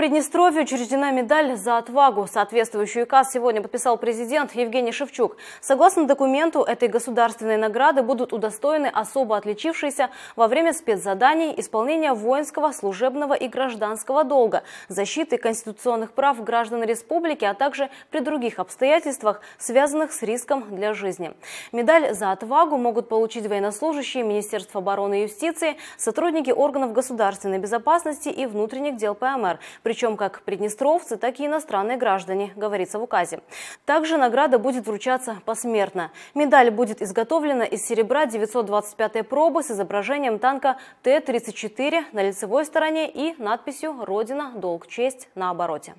Приднестровье учреждена медаль за отвагу. Соответствующий указ сегодня подписал президент Евгений Шевчук. Согласно документу, этой государственной награды будут удостоены особо отличившиеся во время спецзаданий исполнения воинского, служебного и гражданского долга, защиты конституционных прав граждан республики, а также при других обстоятельствах, связанных с риском для жизни. Медаль за отвагу могут получить военнослужащие Министерства обороны и юстиции, сотрудники органов государственной безопасности и внутренних дел ПМР – причем как приднестровцы, так и иностранные граждане, говорится в указе. Также награда будет вручаться посмертно. Медаль будет изготовлена из серебра 925 пробы с изображением танка Т-34 на лицевой стороне и надписью «Родина. Долг. Честь» на обороте.